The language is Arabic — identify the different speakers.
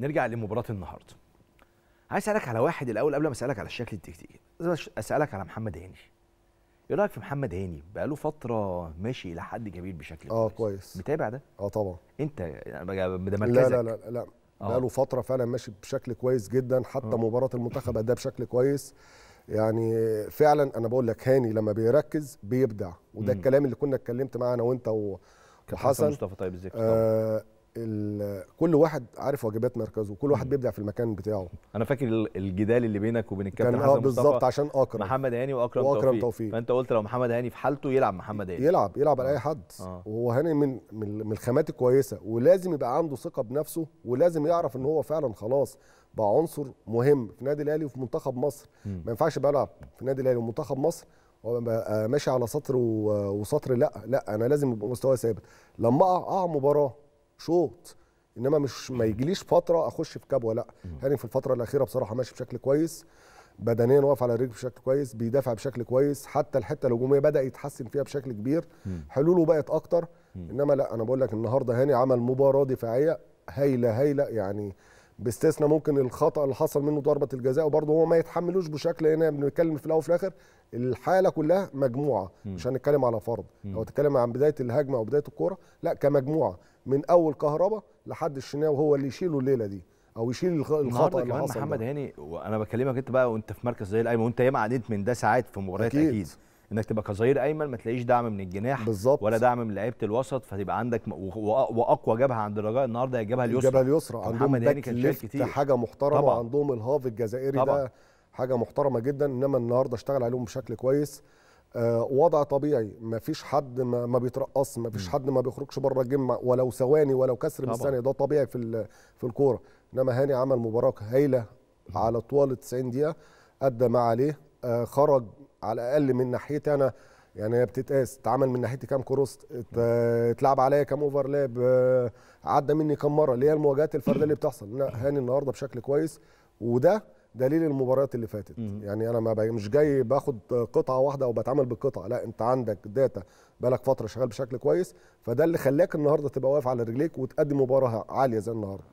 Speaker 1: نرجع لمباراه النهارده عايز اسالك على واحد الاول قبل ما اسالك على الشكل التكتيكي اسالك على محمد هاني ايه رايك في محمد هاني بقاله فتره ماشي الى حد كبير بشكل اه كويس, متابع ده اه طبعا انت ده مركزك لا لا لا, لا. آه. بقى بقاله
Speaker 2: فتره فعلا ماشي بشكل كويس جدا حتى آه. مباراه المنتخب اداها بشكل كويس يعني فعلا انا بقول لك هاني لما بيركز بيبدع وده الكلام اللي كنا اتكلمت معاه انا وانت وحسن مصطفى طيب الذكر آه كل واحد عارف واجبات مركزه وكل واحد بيبدع في المكان بتاعه
Speaker 1: انا فاكر الجدال اللي بينك وبين الكابتن آه، حسن مصطفى بالظبط عشان اكرم محمد هاني واكرم, وأكرم توفيق. توفيق فانت قلت لو محمد هاني في حالته يلعب محمد هاني
Speaker 2: يلعب يلعب على آه. اي حد آه. وهو هاني من من الخامات الكويسه ولازم يبقى عنده ثقه بنفسه ولازم يعرف ان هو فعلا خلاص بقى عنصر مهم في النادي الاهلي وفي منتخب مصر م. ما ينفعش بلعب في النادي الاهلي ومنتخب مصر ماشي على سطر وسطر لا لا انا لازم يبقى مستواي ثابت لما اقع مباراه شوط انما مش ما يجيليش فتره اخش في كبوه لا هاني في الفتره الاخيره بصراحه ماشي بشكل كويس بدنيا واقف على رجله بشكل كويس بيدافع بشكل كويس حتى الحته الهجوميه بدا يتحسن فيها بشكل كبير حلوله بقت اكتر انما لا انا بقول لك النهارده هاني عمل مباراه دفاعيه هايله هايله يعني باستثناء ممكن الخطا اللي حصل منه ضربه الجزاء وبرضه هو ما يتحملوش بشكل هنا بنتكلم في الاول وفي الاخر الحاله كلها مجموعه م. مش هنتكلم على فرد لو تتكلم عن بدايه الهجمه او بدايه الكوره لا كمجموعه من اول كهربا لحد الشناوي هو اللي يشيله الليله دي او يشيل الخطا اللي حصل محمد
Speaker 1: هاني وانا بكلمك انت بقى وانت في مركز زي الايمن وانت ياما عديت من ده ساعات في مباريات أكيد. اكيد انك تبقى كظهير ايمن ما تلاقيش دعم من الجناح بالزبط. ولا دعم من لعيبه الوسط فتبقى عندك واقوى جبهه عند الرجاء النهارده هي الجبهه اليسرى الجبهه اليسرى عندهم باك ليفت كتير. حاجه محترمه طبعا.
Speaker 2: عندهم الهاف الجزائري طبعا. ده حاجه محترمه جدا انما النهارده اشتغل عليهم بشكل كويس آه، وضع طبيعي ما فيش حد ما, ما بيترقص ما فيش حد ما بيخرجش بره الجيم ولو ثواني ولو كسر من الثانيه ده طبيعي في في الكوره انما هاني عمل مباراه هايله على طوال 90 دقيقه ادى ما عليه آه، خرج على الاقل من ناحيتي انا يعني هي بتتقاس اتعمل من ناحيتي كام كروس اتلعب عليا كام اوفرلاب آه، عدى مني كام مره اللي هي المواجهات الفرديه اللي بتحصل لا هاني النهارده بشكل كويس وده دليل المباريات اللي فاتت مم. يعني انا ما مش جاي باخد قطعه واحده او بتعامل بقطعه لا انت عندك داتا بقالك فتره شغال بشكل كويس فده اللي خلاك النهارده تبقى واقف على رجليك وتقدم مباراه عاليه زي النهارده